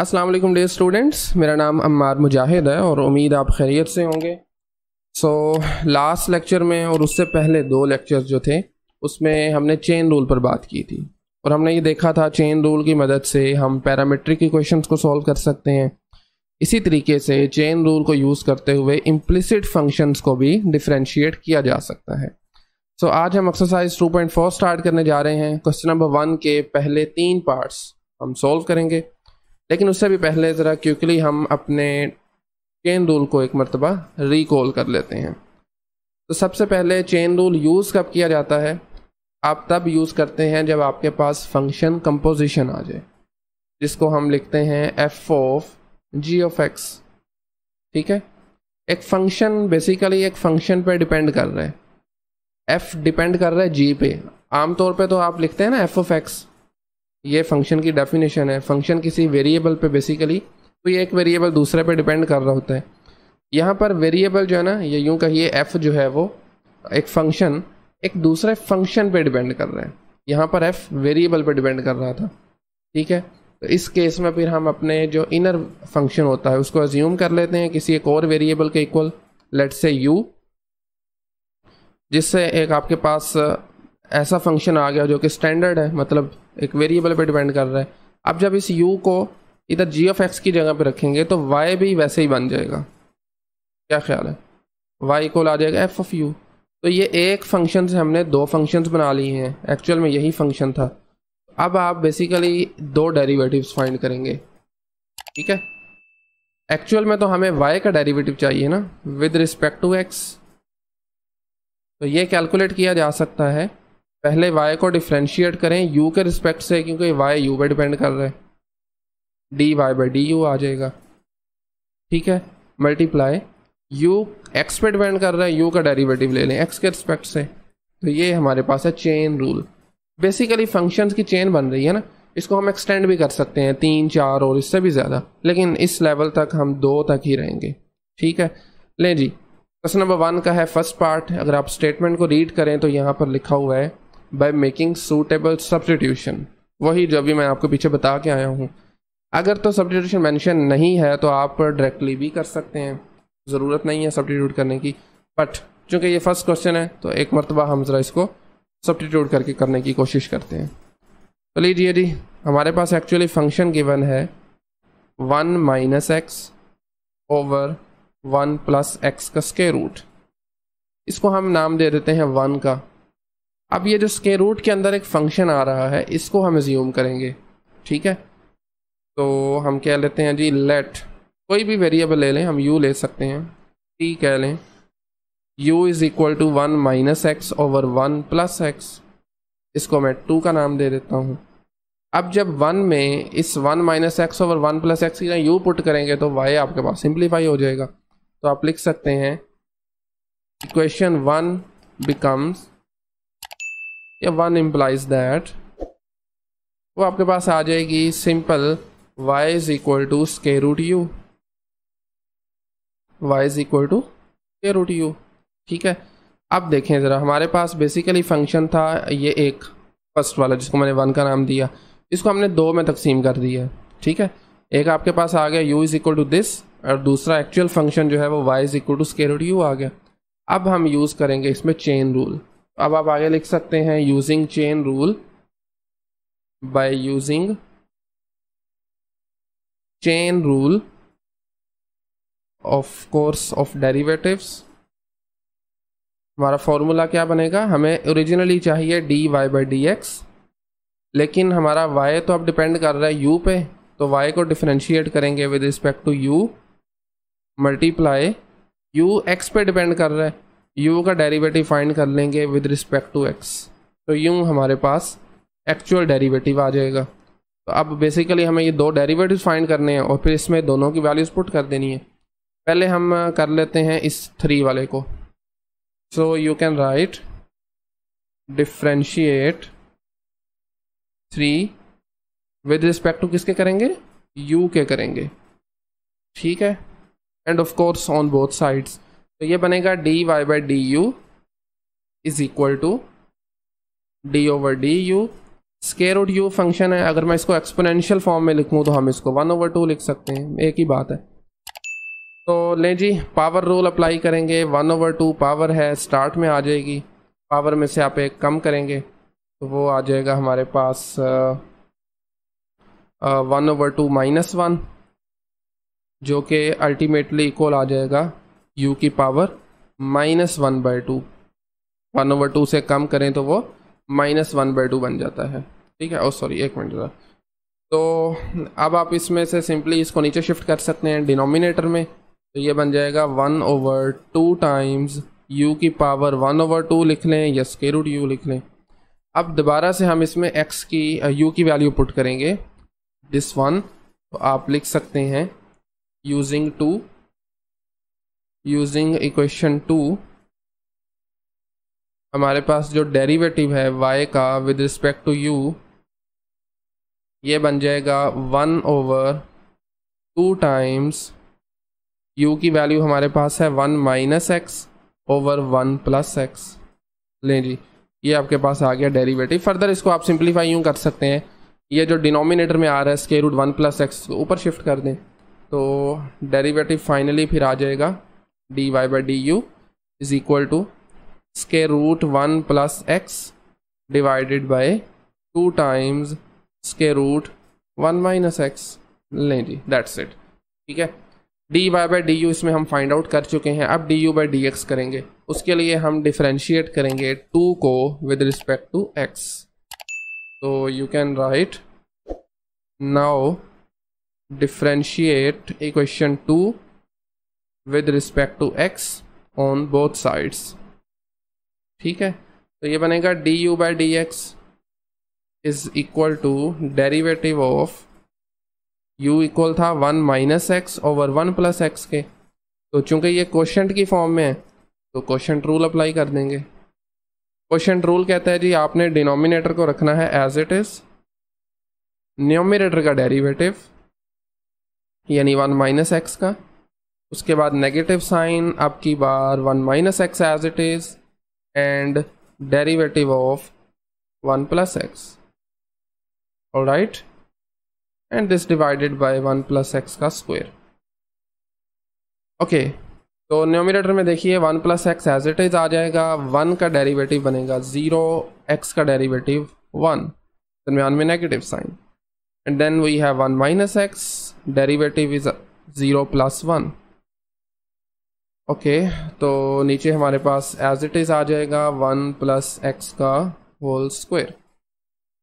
Aslam day students मेरा नाम अम्मार मुजाहिद है और उम्मीद आप खैरियत से होंगे सो लास्ट लेक्चर में और उससे पहले दो लेक्चर जो थे उसमें हमने चेन रूल पर बात की थी और हमने ये देखा था चेन रूल की मदद से हम पैरामेट्रिक इक्वेशन को सॉल्व कर सकते हैं इसी तरीके से चेन रूल को यूज़ करते हुए इम्प्लिसिट फंक्शंस को भी डिफ्रेंशिएट किया जा सकता है सो so, आज हम एक्सरसाइज 2.4 स्टार्ट करने जा रहे हैं क्वेश्चन नंबर वन के पहले तीन पार्ट्स हम सॉल्व करेंगे लेकिन उससे भी पहले ज़रा क्विकली हम अपने चेन रूल को एक मरतबा रिकॉल कर लेते हैं तो सबसे पहले चेन रूल यूज़ कब किया जाता है आप तब यूज़ करते हैं जब आपके पास फंक्शन कंपोजिशन आ जाए जिसको हम लिखते हैं F of G of X ठीक है एक फंक्शन बेसिकली एक फंक्शन पे डिपेंड कर रहा है एफ डिपेंड कर रहा है जी पे आमतौर पे तो आप लिखते हैं ना एफ ऑफ एक्स ये फंक्शन की डेफिनेशन है फंक्शन किसी वेरिएबल पे बेसिकली तो ये एक वेरिएबल दूसरे पे डिपेंड कर रहा होता है यहाँ पर वेरिएबल जो है ना ये यूँ कहिए एफ़ जो है वो एक फंक्शन एक दूसरे फंक्शन पे डिपेंड कर रहा है यहाँ पर एफ़ वेरिएबल पे डिपेंड कर रहा था ठीक है तो इस केस में फिर हम अपने जो इनर फंक्शन होता है उसको एज्यूम कर लेते हैं किसी एक और वेरिएबल के इक्वल लेट से यू जिससे एक आपके पास ऐसा फंक्शन आ गया जो कि स्टैंडर्ड है मतलब एक वेरिएबल पे डिपेंड कर रहा है अब जब इस u को इधर जी ऑफ एक्स की जगह पे रखेंगे तो y भी वैसे ही बन जाएगा क्या ख्याल है y को ला जाएगा एफ ऑफ यू तो ये एक फंक्शन से हमने दो फंक्शंस बना लिए हैं एक्चुअल में यही फंक्शन था अब आप बेसिकली दो डेरीवेटिव फाइंड करेंगे ठीक है एक्चुअल में तो हमें y का डेरीवेटिव चाहिए ना विद रिस्पेक्ट टू x तो ये कैलकुलेट किया जा सकता है पहले वाई को डिफ्रेंशिएट करें यू के रिस्पेक्ट से क्योंकि वाई यू पे डिपेंड कर रहा है D Y by D you आ जाएगा ठीक है मल्टीप्लाई यू एक्स पे डिपेंड कर रहा है यू का डेरिवेटिव ले लें एक्स के रिस्पेक्ट से तो ये हमारे पास है चेन रूल बेसिकली फंक्शंस की चेन बन रही है ना इसको हम एक्सटेंड भी कर सकते हैं तीन चार और इससे भी ज़्यादा लेकिन इस लेवल तक हम दो तक ही रहेंगे ठीक है ले जी क्वेश्चन नंबर वन का है फर्स्ट पार्ट अगर आप स्टेटमेंट को रीड करें तो यहाँ पर लिखा हुआ है बाय मेकिंग सूटेबल सब्सटीट्यूशन वही जो भी मैं आपको पीछे बता के आया हूँ अगर तो सब्सटीट्यूशन मेंशन नहीं है तो आप डायरेक्टली भी कर सकते हैं ज़रूरत नहीं है सब्सटीट्यूट करने की बट चूँकि ये फर्स्ट क्वेश्चन है तो एक मरतबा हम ज़रा इसको सब्सटीट्यूट करके करने की कोशिश करते हैं तो लीजिए जी हमारे पास एक्चुअली फंक्शन गिवन है one minus x over one plus x का स्के रूट इसको हम नाम दे देते हैं वन का अब ये जो स्के रूट के अंदर एक फंक्शन आ रहा है इसको हम ज्यूम करेंगे ठीक है तो हम कह लेते हैं जी लेट कोई भी वेरिएबल ले लें हम यू ले सकते हैं टी कह लें U is equal to one minus x over one plus X इसको मैं टू का नाम दे देता हूँ अब जब वन में इस one minus x over one plus X की यू पुट करेंगे तो वाई आपके पास सिंप्लीफाई हो जाएगा तो आप लिख सकते हैं इक्वेशन वन बिकम्स या वन इम्प्लाइज दैट वो आपके पास आ जाएगी simple y is equal to square root U Y is equal to square root U ठीक है अब देखें ज़रा हमारे पास बेसिकली फंक्शन था ये एक फर्स्ट वाला जिसको मैंने वन का नाम दिया इसको हमने दो में तकसीम कर दिया है ठीक है एक आपके पास आ गया u is equal to this और दूसरा एक्चुअल फंक्शन जो है वो y is equal to square root U आ गया अब हम यूज़ करेंगे इसमें चेन रूल अब आप आगे लिख सकते हैं using chain rule by using chain rule of course of derivatives हमारा फॉर्मूला क्या बनेगा हमें ओरिजिनली चाहिए D Y by D X लेकिन हमारा वाई तो अब डिपेंड कर रहा है यू पे तो वाई को डिफ्रेंशिएट करेंगे with respect to U multiply U X पे डिपेंड कर रहा है यू का डेरिवेटिव फाइंड कर लेंगे विद रिस्पेक्ट टू एक्स तो यूँ हमारे पास एक्चुअल डेरिवेटिव आ जाएगा तो अब बेसिकली हमें ये दो डेरिवेटिव फाइंड करने हैं और फिर इसमें दोनों की वैल्यूज पुट कर देनी है पहले हम कर लेते हैं इस थ्री वाले को so you can write differentiate three with respect to किसके करेंगे यू के करेंगे ठीक है and of course on both sides तो ये बनेगा D Y by D you is equal to D over D U square root U function है अगर मैं इसको एक्सपोनेंशियल फॉर्म में लिखूँ तो हम इसको वन ओवर टू लिख सकते हैं एक ही बात है तो ले जी पावर रूल अप्लाई करेंगे वन ओवर टू पावर है स्टार्ट में आ जाएगी पावर में से आप एक कम करेंगे तो वो आ जाएगा हमारे पास one over two minus one जो कि अल्टीमेटली इक्वल आ जाएगा यू की power minus one by two one over two से कम करें तो वो माइनस वन बाई टू बन जाता है ठीक है ओ oh, सॉरी एक मिनट ज़रा तो अब आप इसमें से सिंपली इसको नीचे शिफ्ट कर सकते हैं डिनोमिनेटर में तो ये बन जाएगा one over two times u की पावर वन ओवर टू लिख लें या स्के रूट यू लिख लें अब दोबारा से हम इसमें एक्स की यू uh, की वैल्यू पुट करेंगे दिस वन तो आप लिख सकते हैं using two using equation two हमारे पास जो डेरिवेटिव है वाई का विद रिस्पेक्ट टू यू ये बन जाएगा one over two times u की वैल्यू हमारे पास है one minus x over one plus x लें जी ये आपके पास आ गया डेरिवेटिव फर्दर इसको आप सिंप्लीफाई यूँ कर सकते हैं ये जो डिनोमिनेटर में आ रहा है square root one plus x ऊपर शिफ्ट कर दें तो डेरिवेटिव फाइनली फिर आ जाएगा d Y by D you is equal to square root one plus x divided by two times square root one minus x नहीं जी दैट्स इट ठीक है D Y by D u इसमें हम find out कर चुके हैं अब d u by D x करेंगे उसके लिए हम डिफ्रेंशिएट करेंगे टू को विद रिस्पेक्ट टू एक्स तो you can write now differentiate equation two with respect to x on both sides ठीक है तो ये बनेगा d u by D x is equal to derivative of u equal था one minus x over one plus x के तो चूंकि ये क्वेश्चन की फॉर्म में है तो क्वेश्चन रूल अप्लाई कर देंगे क्वेश्चन रूल कहता है जी आपने डिनोमिनेटर को रखना है एज इट इज न्योमिनेटर का डेरिवेटिव यानी वन माइनस एक्स का उसके बाद नेगेटिव साइन अब की बार one minus x as it is and derivative of one plus x right and this divided by one plus x का स्क्वायर ओके तो न्योमिनेटर में देखिए one plus x as it is आ जाएगा one का डेरिवेटिव बनेगा zero x का derivative one दरमियान में negative sign and then we have one minus x derivative is zero plus one okay तो नीचे हमारे पास एज इट इज़ आ जाएगा वन प्लस एक्स का होल स्क्वायर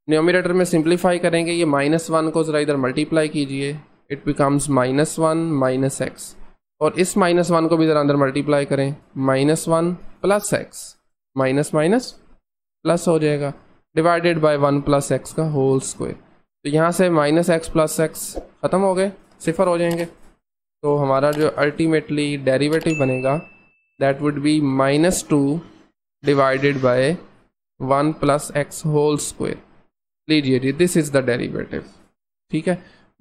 न्योमिनेटर में सिंप्लीफाई करेंगे ये माइनस वन को ज़रा इधर मल्टीप्लाई कीजिए it becomes minus one minus x और इस माइनस वन को भी ज़रा अंदर मल्टीप्लाई करें minus one plus x minus minus plus हो जाएगा divided by one plus x का होल स्क्वायर तो यहाँ से माइनस एक्स प्लस एक्स ख़त्म हो गए सिफर हो जाएंगे तो हमारा जो अल्टीमेटली डेरिवेटिव बनेगा that would be minus two divided by one plus x whole square लीजिए जी दिस इज़ द डेरिवेटिव ठीक है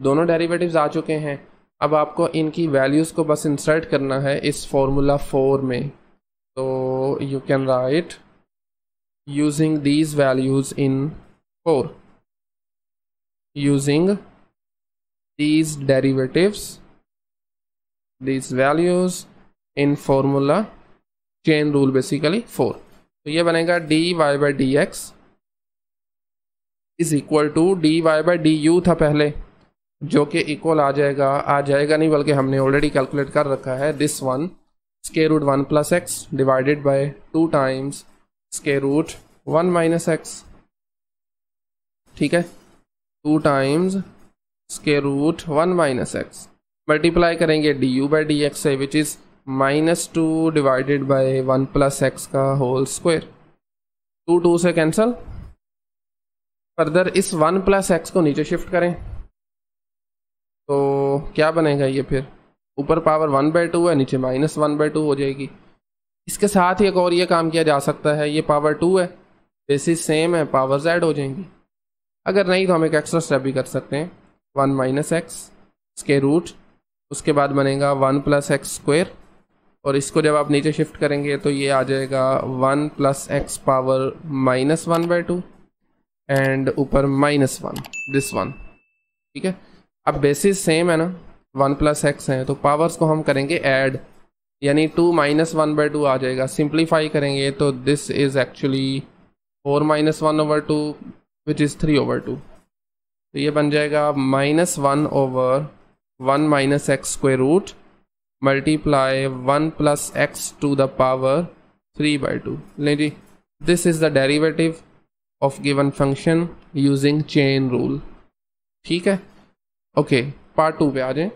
दोनों डेरिवेटिव्स आ चुके हैं अब आपको इनकी वैल्यूज़ को बस इंसर्ट करना है इस फॉर्मूला फोर में तो you can write using these values in four using these derivatives this values in formula chain rule basically four तो ये बनेगा D Y by D x is equal to d Y by D u था पहले जो कि equal आ जाएगा आ जाएगा नहीं बल्कि हमने ऑलरेडी कैलकुलेट कर रखा है this one square root one plus x divided by two times square root one minus x ठीक है two times square root one minus x multiply करेंगे d u by D x से which is minus two divided by one plus x का whole square two two से cancel further इस one plus x को नीचे shift करें तो क्या बनेगा ये फिर ऊपर पावर वन बाई टू है नीचे माइनस वन बाई टू हो जाएगी इसके साथ ही एक और ये काम किया जा सकता है ये पावर टू है बेसिस सेम है पावर जेड हो जाएंगी अगर नहीं तो हम एक एक्स्ट्रा स्टेप भी कर सकते हैं वन माइनस एक्स इसके रूट उसके बाद बनेगा वन प्लस एक्स स्क्वेयर और इसको जब आप नीचे शिफ्ट करेंगे तो ये आ जाएगा one plus x power minus one by two and ऊपर माइनस वन दिस वन ठीक है अब बेसिस सेम है ना वन प्लस एक्स है तो पावर्स को हम करेंगे ऐड यानी two minus one by two आ जाएगा सिंप्लीफाई करेंगे तो this is actually four minus one over two which is three over two तो ये बन जाएगा minus one over one minus x square root multiply one plus x to the power three by two नहीं जी this is the derivative of given function using chain rule ठीक है okay part two पे आ जाए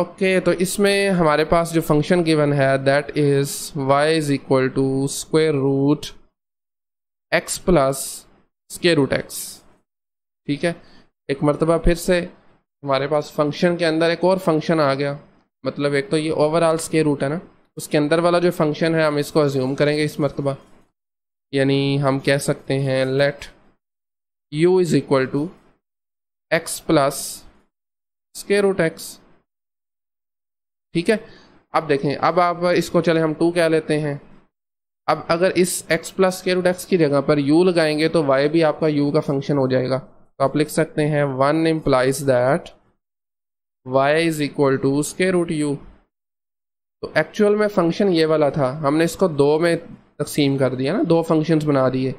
okay okay, तो इसमें हमारे पास जो फंक्शन गिवन है that is y is equal to square root x plus square root x ठीक है एक मरतबा फिर से हमारे पास फंक्शन के अंदर एक और फंक्शन आ गया मतलब एक तो ये ओवरऑल स्के रूट है ना उसके अंदर वाला जो फंक्शन है हम इसको अज्यूम करेंगे इस मरतबा यानी हम कह सकते हैं let u is equal to x plus square root x ठीक है अब देखें अब आप इसको चले हम टू कह लेते हैं अब अगर इस x प्लस के रूट एक्स की जगह पर u लगाएंगे तो y भी आपका u का फंक्शन हो जाएगा तो आप लिख सकते हैं one implies that y is equal to square root u तो एक्चुअल में फंक्शन ये वाला था हमने इसको दो में तकसीम कर दिया ना दो फंक्शंस बना दिए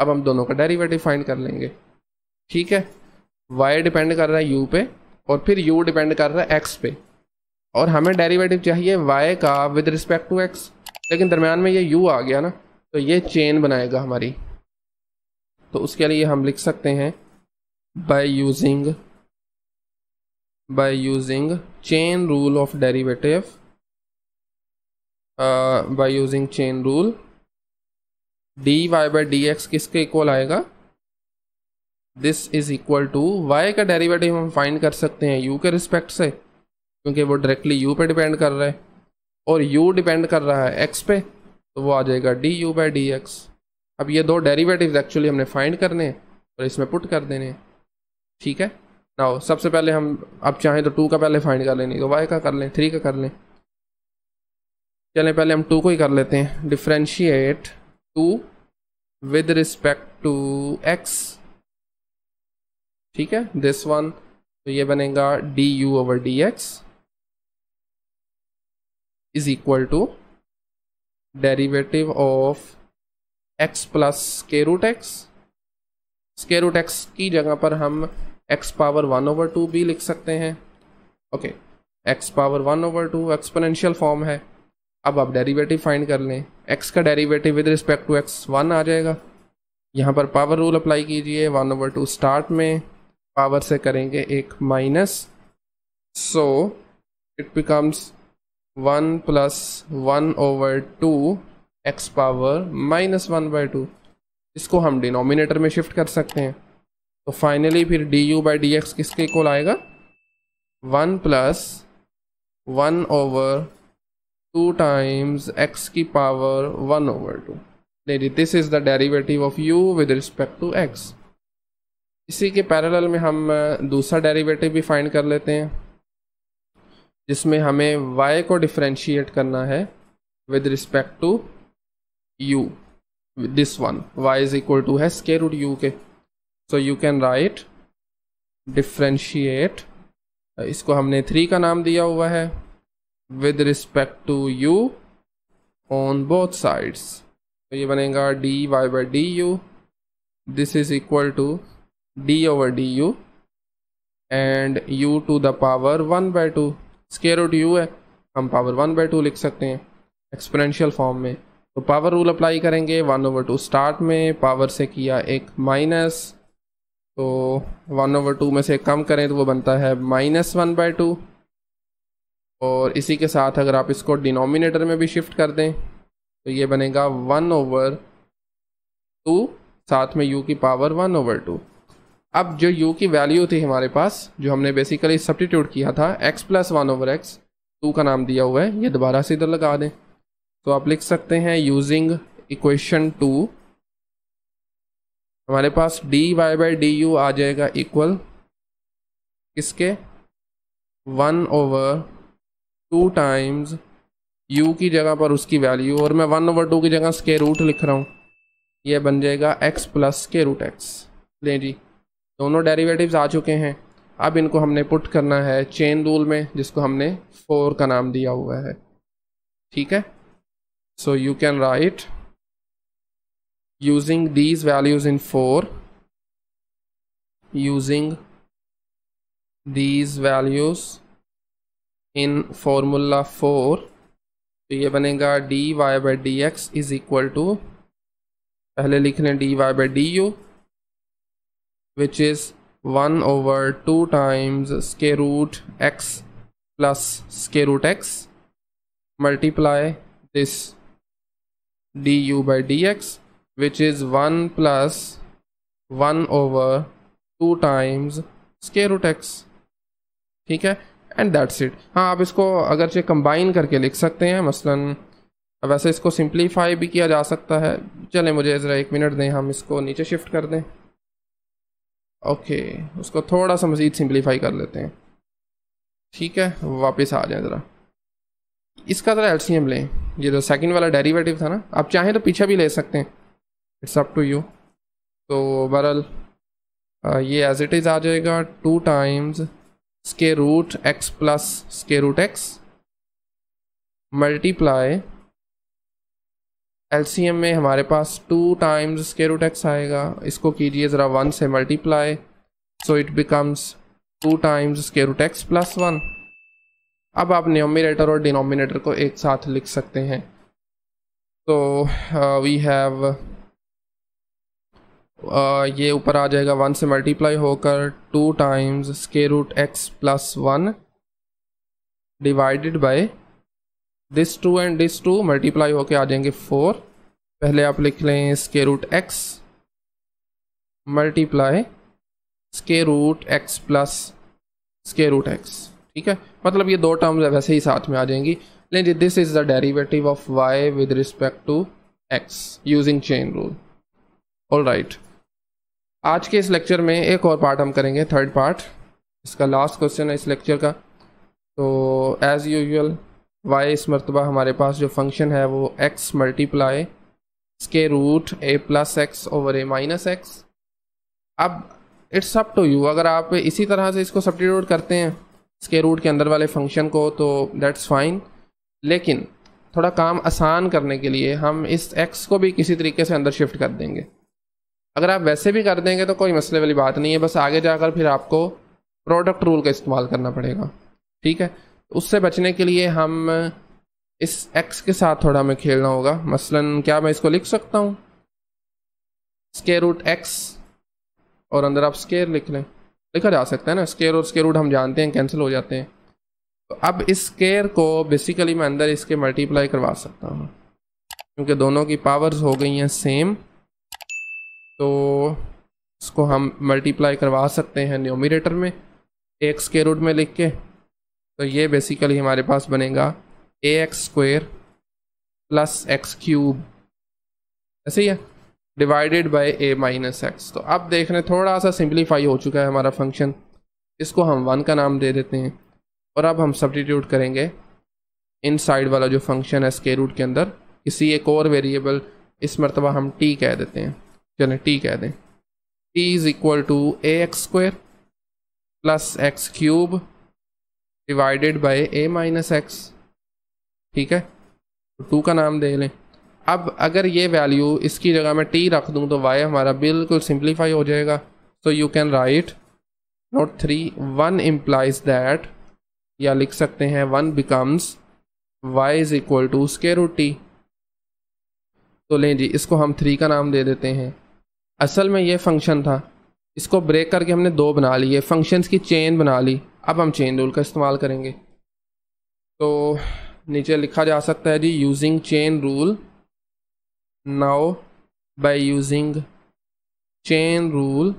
अब हम दोनों का डेरिवेटिव फाइंड कर लेंगे ठीक है वाई डिपेंड कर रहा है यू पे और फिर यू डिपेंड कर रहा है एक्स पे और हमें डेरिवेटिव चाहिए वाई का विद रिस्पेक्ट टू एक्स लेकिन दरम्यान में ये यू आ गया ना तो ये चेन बनाएगा हमारी तो उसके लिए हम लिख सकते हैं by using by using chain rule of derivative uh, by using chain rule dy by dx किसके इक्वल आएगा this is equal to y का डेरीवेटिव हम फाइंड कर सकते हैं u के रिस्पेक्ट से क्योंकि वो डायरेक्टली u पे डिपेंड कर रहा है और u डिपेंड कर रहा है x पे तो वो आ जाएगा d u by D x अब ये दो डेरीवेटिव एक्चुअली हमने फाइंड करने हैं और इसमें पुट कर देने हैं ठीक है ना सबसे पहले हम अब चाहें तो टू का पहले फाइंड कर लेंगे तो वाई का कर लें थ्री का कर लें चलें पहले हम टू को ही कर लेते हैं differentiate two with respect to x ठीक है दिस वन तो ये बनेगा d u over d x is equal to derivative of x plus square root x square root x की जगह पर हम x power one over two भी लिख सकते हैं okay x power one over two exponential form है अब आप डेरिवेटिव फाइंड कर लें एक्स का derivative with respect to x one आ जाएगा यहाँ पर पावर रूल अप्लाई कीजिए वन ओवर टू स्टार्ट में पावर से करेंगे एक minus so it becomes one plus one over two x power minus one by two इसको हम डिनोमिनेटर में शिफ्ट कर सकते हैं तो फाइनली फिर d u by D x किसके इक्वल आएगा one plus one over two times x की पावर वन ओवर टू लेडी this is the derivative of u with respect to x इसी के पैरेलल में हम दूसरा डेरिवेटिव भी फाइंड कर लेते हैं जिसमें हमें वाई को डिफ्रेंशिएट करना है with respect to u this one y is equal to है स्केयर रूट यू के so you can write differentiate इसको हमने थ्री का नाम दिया हुआ है with respect to u on both sides तो ये बनेगा D Y by D u this is equal to D over D u and u to the power one by two square root u है हम power one by to लिख सकते हैं exponential form में तो पावर रूल अप्लाई करेंगे one over two start में power से किया एक माइनस तो वन ओवर टू में से कम करें तो वो बनता है माइनस वन बाई टू और इसी के साथ अगर आप इसको डिनोमिनेटर में भी शिफ्ट कर दें तो ये बनेगा वन ओवर टू साथ में यू की पावर वन ओवर टू अब जो यू की वैल्यू थी हमारे पास जो हमने बेसिकली सब्टीट्यूट किया था x plus one over x two का नाम दिया हुआ है ये दोबारा से इधर लगा दें तो आप लिख सकते हैं यूजिंग इक्वेशन टू हमारे पास d Y by D you आ जाएगा इक्वल किसके one over two times u की जगह पर उसकी वैल्यू और मैं वन ओवर टू की जगह इसके रूट लिख रहा हूँ ये बन जाएगा एक्स प्लस के रूट एक्स ले जी दोनों डेरिवेटिव्स आ चुके हैं अब इनको हमने पुट करना है चेन रूल में जिसको हमने फोर का नाम दिया हुआ है ठीक है so you can write using these values in 4 using these values in formula 4 तो ये बनेगा D Y by D x is equal to पहले लिख लें d Y by D u which is one over two times square root x plus square root x multiply this d u by D x which is 1 plus 1 over 2 times square root x ठीक है and that's it हाँ आप इसको अगरचे combine करके लिख सकते हैं मसलन वैसे इसको सिंप्लीफाई भी किया जा सकता है चलें मुझे ज़रा एक मिनट दें हम इसको नीचे शिफ्ट कर दें ओके उसको थोड़ा सा मज़ीद सिंपलीफाई कर लेते हैं ठीक है वापस आ जाए ज़रा इसका ज़रा एलसीएम लें ये जो सेकंड वाला डेरिवेटिव था ना आप चाहें तो पीछे भी ले सकते हैं इट्स अप टू यू तो बहरल ये एज इट इज़ आ जाएगा two times square root x plus square root x multiply एम में हमारे पास two times square root x आएगा इसको कीजिए ज़रा वन से multiply so it becomes two times square root x plus one अब आप न्योमिनेटर और डिनोमिनेटर को एक साथ लिख सकते हैं तो वी हैव ये ऊपर आ जाएगा वन से मल्टीप्लाई होकर two times square root x plus one divided by this two and this two multiply होकर आ जाएंगे फोर पहले आप लिख लें square root x multiply square root x plus square root x ठीक है मतलब ये दो टर्म्स वैसे ही साथ में आ जाएंगी लेकिन this is the derivative of y with respect to x using chain rule all right. आज के इस लेक्चर में एक और पार्ट हम करेंगे थर्ड पार्ट इसका लास्ट क्वेश्चन है इस लेक्चर का तो एज़ यूजल वाई इस मरतबा हमारे पास जो फंक्शन है वो एक्स मल्टीप्लाई इसके root a plus x over a minus x अब इट्स अप टू यू अगर आप इसी तरह से इसको सब्टीट्यूट करते हैं इसके रूट के अंदर वाले फंक्शन को तो दैट्स फाइन लेकिन थोड़ा काम आसान करने के लिए हम इस एक्स को भी किसी तरीके से अंदर शिफ्ट कर देंगे अगर आप वैसे भी कर देंगे तो कोई मसले वाली बात नहीं है बस आगे जाकर फिर आपको प्रोडक्ट रूल का इस्तेमाल करना पड़ेगा ठीक है उससे बचने के लिए हम इस एक्स के साथ थोड़ा हमें खेलना होगा मसलन क्या मैं इसको लिख सकता हूँ स्केयर रूट एक्स और अंदर आप स्केयर लिख लें लिखा जा सकता है ना स्केयर और स्केयर रूट हम जानते हैं कैंसिल हो जाते हैं तो अब इस स्केयर को बेसिकली मैं अंदर इसके मल्टीप्लाई करवा सकता हूँ क्योंकि दोनों की पावर्स हो गई हैं सेम तो इसको हम मल्टीप्लाई करवा सकते हैं न्योमिनेटर में एक्स के रूट में लिख के तो ये बेसिकली हमारे पास बनेगा a x square plus x cube ऐसे ही है divided by a minus x तो अब देख रहे हैं थोड़ा सा सिंप्लीफाई हो चुका है हमारा फंक्शन इसको हम वन का नाम दे देते हैं और अब हम सब्टीट्यूट करेंगे इन साइड वाला जो फंक्शन है स्के रूट के अंदर किसी एक और वेरिएबल इस मरतबा हम टी कह देते हैं चले टी कह दें t is equal to a x square plus x cube divided by a minus x ठीक है टू तो का नाम दे लें अब अगर ये वैल्यू इसकी जगह मैं टी रख दूँ तो वाई हमारा बिल्कुल सिंप्लीफाई हो जाएगा so you can write note three one implies that या लिख सकते हैं one becomes y is equal to square root t तो लें जी इसको हम थ्री का नाम दे देते हैं असल में ये फंक्शन था इसको ब्रेक करके हमने दो बना लिए फंक्शंस की चेन बना ली अब हम चेन रूल का इस्तेमाल करेंगे तो नीचे लिखा जा सकता है जी using chain rule now by using chain rule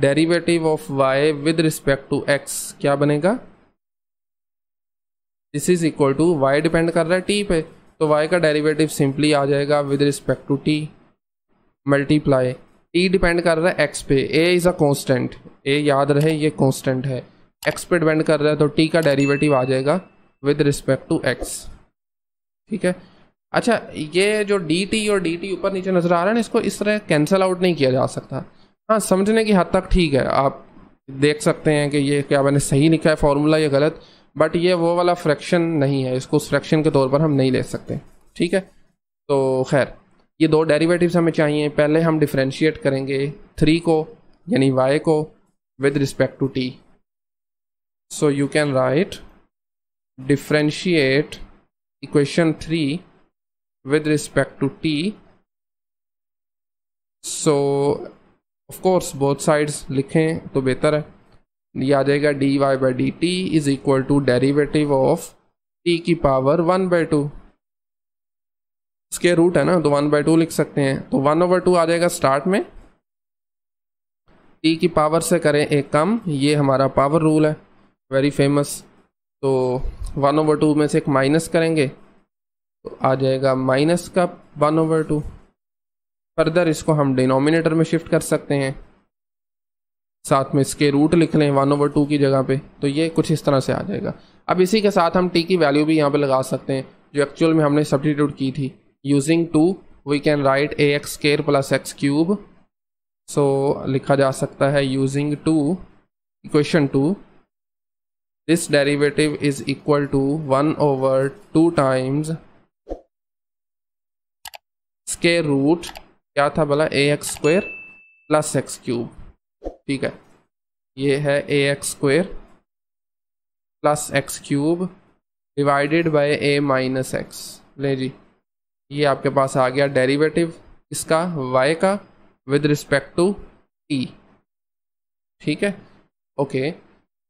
derivative of y with respect to x क्या बनेगा this is equal to y depend कर रहा है टी पे तो वाई का डेरिवेटिव सिंपली आ जाएगा with respect to t multiply t depend कर रहा है एक्स पे ए इज़ अ कांस्टेंट ए याद रहे ये कांस्टेंट है एक्स पे डिपेंड कर रहा है तो टी का डेरिवेटिव आ जाएगा विद रिस्पेक्ट टू एक्स ठीक है अच्छा ये जो डी टी और डी टी ऊपर नीचे नज़र आ रहा है ना इसको इस तरह कैंसिल आउट नहीं किया जा सकता हाँ समझने की हद तक ठीक है आप देख सकते हैं कि ये क्या मैंने सही लिखा है फार्मूला या गलत बट ये वो वाला फ्रैक्शन नहीं है इसको उस फ्रैक्शन के तौर पर हम नहीं ले सकते ठीक है तो खैर ये दो डेरिवेटिव्स हमें चाहिए पहले हम डिफ्रेंशिएट करेंगे थ्री को यानी वाई को with respect to t so you can write differentiate equation three with respect to t so of course course sides लिखें तो बेहतर है ये आ जाएगा d Y by d t is equal to derivative of t की power one by two इसके root है ना तो वन बाई टू लिख सकते हैं तो वन ओवर टू आ जाएगा स्टार्ट में टी की पावर से करें एक कम ये हमारा पावर रूल है वेरी फेमस तो वन ओवर टू में से एक माइनस करेंगे तो आ जाएगा माइनस का वन ओवर टू फर्दर इसको हम डिनोमिनेटर में शिफ्ट कर सकते हैं साथ में इसके रूट लिख लें वन ओवर टू की जगह पे तो ये कुछ इस तरह से आ जाएगा अब इसी के साथ हम टी की वैल्यू भी यहाँ पे लगा सकते हैं जो एक्चुअल में हमने सब्टीट्यूट की थी using two we can write a x square plus x cube so लिखा जा सकता है using two equation two this derivative is equal to one over two times square root क्या था भला a x square plus x cube ठीक है ये है a x square plus x cube divided by a minus x ले जी ये आपके पास आ गया डेरिवेटिव इसका वाई का विद रिस्पेक्ट टू टी ठीक है ओके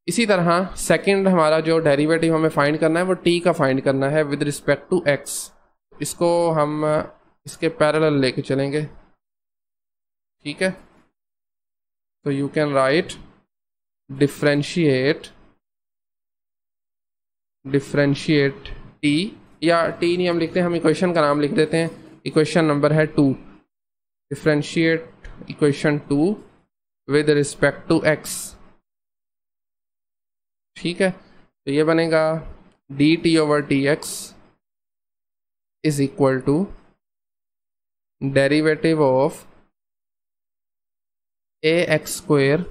इसी तरह सेकंड हमारा जो डेरिवेटिव हमें फाइंड करना है वो टी का फाइंड करना है विद रिस्पेक्ट टू एक्स इसको हम इसके पैरल लेके चलेंगे ठीक है तो you can write differentiate differentiate t या टी नहीं हम लिखते हैं हम इक्वेशन का नाम लिख देते हैं इक्वेशन नंबर है two differentiate equation two with respect to x ठीक है तो ये बनेगा d t over t x is equal to derivative of a x square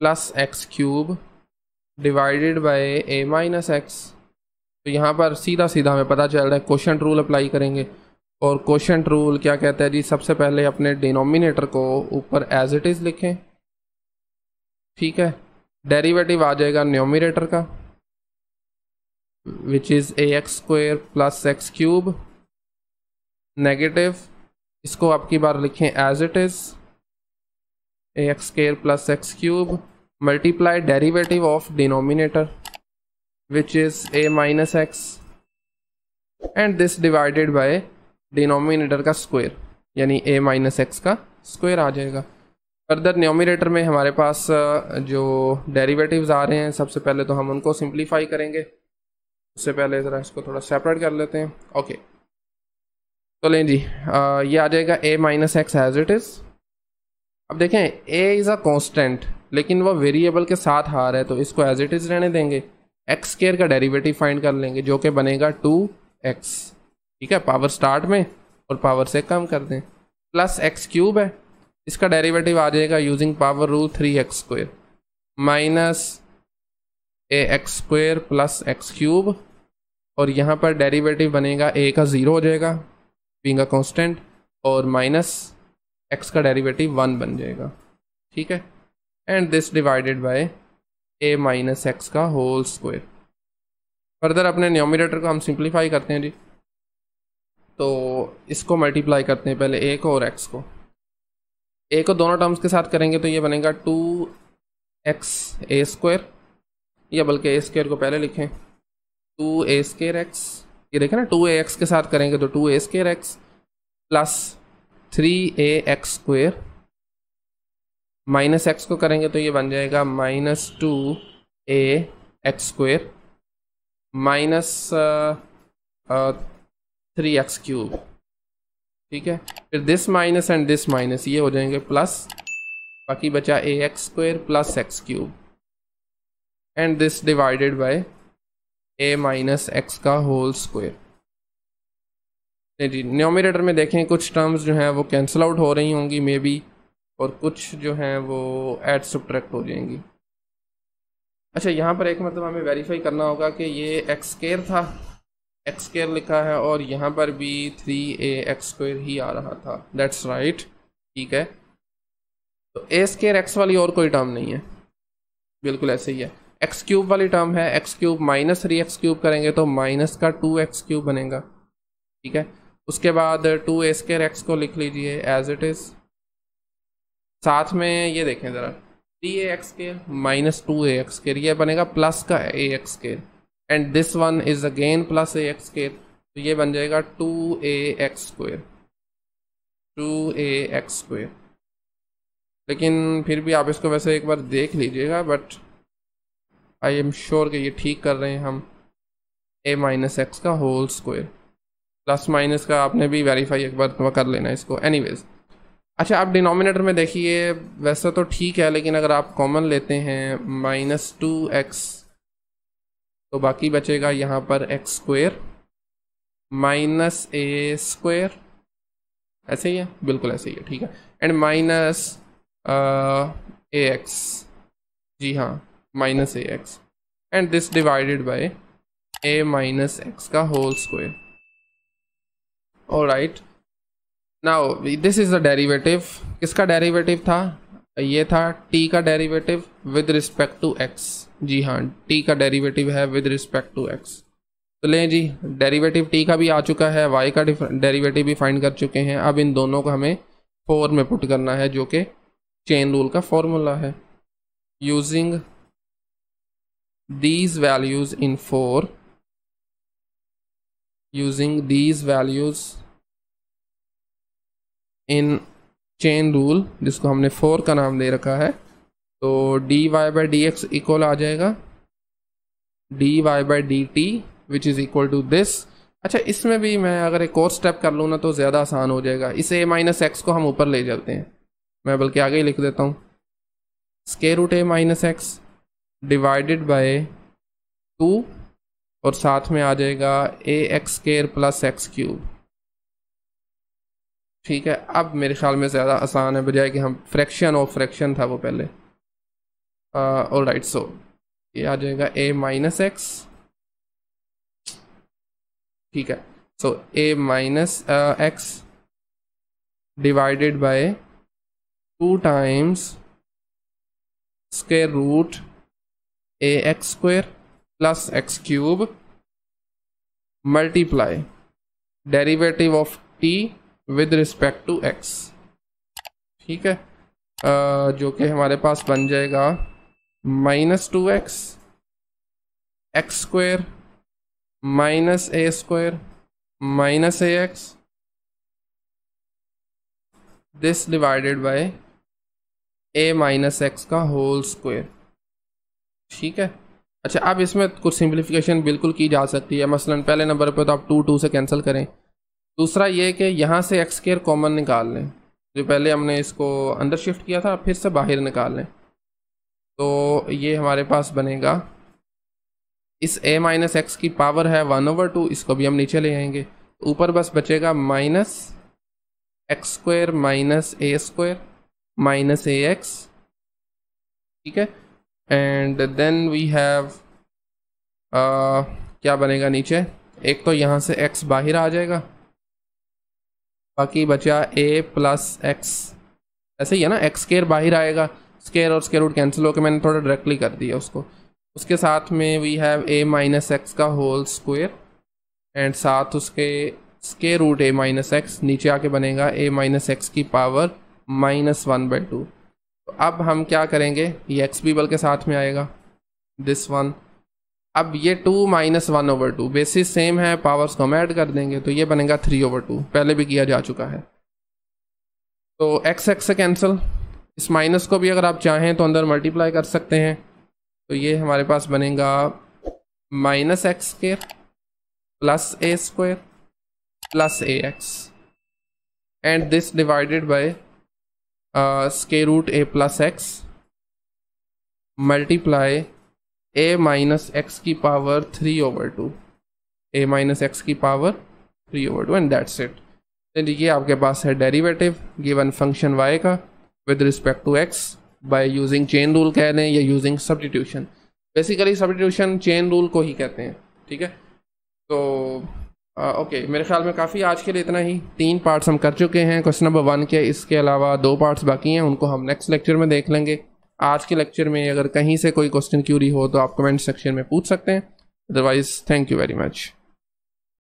plus x cube divided by a minus x तो यहाँ पर सीधा सीधा हमें पता चल रहा है क्वेश्चन रूल अप्लाई करेंगे और क्वेश्चन रूल क्या कहता है जी सबसे पहले अपने डिनोमिनेटर को ऊपर एज इट इज़ लिखें ठीक है डेरिवेटिव आ जाएगा न्योमिनेटर का which is a x square plus x cube negative इसको आपकी बार लिखें as it is a x square plus x cube multiply derivative of denominator which is a minus x and this divided by denominator का square यानी a minus x का square आ जाएगा further numerator में हमारे पास जो डेरिवेटिव्स आ रहे हैं सबसे पहले तो हम उनको सिंप्लीफाई करेंगे उससे पहले ज़रा इसको थोड़ा सेपरेट कर लेते हैं ओके तो लें जी आ, ये आ जाएगा a minus x as it is अब देखें a इज़ अ कॉन्स्टेंट लेकिन वह वेरिएबल के साथ हार है तो इसको एज इट इज़ रहने देंगे एक्स स्केयर का डेरिवेटिव फाइंड कर लेंगे जो कि बनेगा टू एक्स ठीक है पावर स्टार्ट में और पावर से कम कर दें प्लस एक्स क्यूब है इसका डेरिवेटिव आ जाएगा using power rule three x square minus a x square plus x cube और यहाँ पर डेरिवेटिव बनेगा ए का ज़ीरो हो जाएगा बींग कॉन्स्टेंट और माइनस एक्स का डेरिवेटिव वन बन जाएगा ठीक है and this divided by a minus x का होल स्क्वायर फर्दर अपने न्योमिनेटर को हम सिंप्लीफाई करते हैं जी तो इसको मल्टीप्लाई करते हैं पहले ए को और एक्स को ए को दोनों टर्म्स के साथ करेंगे तो ये बनेगा टू एक्स ए स्क्वायर या बल्कि ए स्क्वायर को पहले लिखें टू ए स्केयर एक्स ये देखें ना टू ए एक्स के साथ करेंगे तो two a square x plus three a x square minus x को करेंगे तो ये बन जाएगा minus two a x square minus three x cube ठीक है फिर this minus and this minus ये हो जाएंगे प्लस बाकी बचा a x square plus x cube and this divided by a minus x का होल स्क्वेयर जी न्योमिनेटर में देखें कुछ टर्म्स जो हैं वो कैंसिल आउट हो रही होंगी मे बी और कुछ जो हैं वो एड सब्ट्रैक्ट हो जाएंगी अच्छा यहाँ पर एक मतलब हमें वेरीफाई करना होगा कि ये एक्स केयर था एक्स केयर लिखा है और यहाँ पर भी थ्री ए एक्स स्क्र ही आ रहा था दैट्स राइट ठीक है तो ए स्केयर एक्स वाली और कोई टर्म नहीं है बिल्कुल ऐसे ही है एक्स क्यूब वाली टर्म है x cube minus three x cube करेंगे तो माइनस का टू एक्स क्यूब बनेगा ठीक है उसके बाद टू ए स्केयर एक्स को लिख लीजिए एज इट इज़ साथ में ये देखें ज़रा three a x square minus two a x square ये बनेगा प्लस का a x square and this one is again plus a x square तो ये बन जाएगा two a x square two a x square लेकिन फिर भी आप इसको वैसे एक बार देख लीजिएगा बट आई एम श्योर कि ये ठीक कर रहे हैं हम ए माइनस एक्स का होल स्क्वेयर प्लस माइनस का आपने भी वेरीफाई एक बार कर लेना इसको एनीवेज़ अच्छा आप डिनोमिनेटर में देखिए वैसा तो ठीक है लेकिन अगर आप कॉमन लेते हैं माइनस टू एक्स तो बाकी बचेगा यहाँ पर x square minus a square ऐसे ही है बिल्कुल ऐसे ही है ठीक है एंड माइनस ए एक्स जी हाँ minus a x and this divided by a minus x का होल स्क्वेयर और right now this is the derivative किसका डेरिवेटिव था ये था टी का derivative with respect to x जी हाँ टी का डेरिवेटिव है विद रिस्पेक्ट टू एक्स तो लें जी डेरिवेटिव टी का भी आ चुका है वाई का डेरिवेटिव भी फाइंड कर चुके हैं अब इन दोनों को हमें फोर में पुट करना है जो कि चेन रूल का फॉर्मूला है using these values in four using these values in chain rule जिसको हमने फोर का नाम दे रखा है तो d Y by D x equal आ जाएगा d Y by d t which is equal to this अच्छा इसमें भी मैं अगर एक और स्टेप कर लूँ ना तो ज़्यादा आसान हो जाएगा इस ए माइनस एक्स को हम ऊपर ले जाते हैं मैं बल्कि आगे ही लिख देता हूँ square root a minus x divided by two और साथ में आ जाएगा a x square plus x cube ठीक है अब मेरे ख्याल में ज़्यादा आसान है बजाय कि हम फ्रैक्शन ऑफ फ्रैक्शन था वो पहले और राइट सो ये आ जाएगा ए माइनस एक्स ठीक है so a minus x divided by two times square root a x square plus x cube multiply derivative of t with respect to x ठीक है आ, जो कि हमारे पास बन जाएगा minus two x x square minus a square minus a x this divided by a minus x का होल स्क्वेयर ठीक है अच्छा अब इसमें कुछ सिंप्लीफिकेशन बिल्कुल की जा सकती है मसलन पहले नंबर पर तो आप टू टू से कैंसिल करें दूसरा ये कि यहाँ से एक्स केयर कॉमन निकाल लें जो पहले हमने इसको अंदर शिफ्ट किया था फिर से बाहर निकाल लें तो ये हमारे पास बनेगा इस a माइनस एक्स की पावर है वन ओवर टू इसको भी हम नीचे ले आएंगे ऊपर बस बचेगा minus x square minus a square minus a x ठीक है एंड देन वी हैव क्या बनेगा नीचे एक तो यहाँ से एक्स बाहर आ जाएगा बाकी बचा ए प्लस एक्स ऐसे ही है ना एक्स स्केयर बाहर आएगा स्केयर और स्केयर रूट कैंसिल होकर मैंने थोड़ा डायरेक्टली कर दिया उसको उसके साथ में we have a minus x का होल स्क्वेयर एंड साथ उसके square root a minus x नीचे आके बनेगा ए माइनस एक्स की power minus one by two तो अब हम क्या करेंगे ये एक्स भी बल के साथ में आएगा दिस वन अब ये two minus one over two basis same है पावर्स को हम ऐड कर देंगे तो ये बनेगा थ्री ओवर टू पहले भी किया जा चुका है तो एक्स एक्स से कैंसिल इस माइनस को भी अगर आप चाहें तो अंदर मल्टीप्लाई कर सकते हैं तो ये हमारे पास बनेगा minus x square plus a square plus a x and this divided by square root a plus x multiply a minus x की power three over two a minus x की power three over two and that's it चलिए आपके पास है derivative given function y का with respect to x by using chain rule कह लें या using substitution basically substitution chain rule को ही कहते हैं ठीक है तो आ, ओके मेरे ख्याल में काफ़ी आज के लिए इतना ही तीन पार्ट्स हम कर चुके हैं क्वेश्चन नंबर वन के इसके अलावा दो पार्ट्स बाकी हैं उनको हम नेक्स्ट लेक्चर में देख लेंगे आज के लेक्चर में अगर कहीं से कोई क्वेश्चन क्यूरी हो तो आप कमेंट सेक्शन में पूछ सकते हैं otherwise thank you very much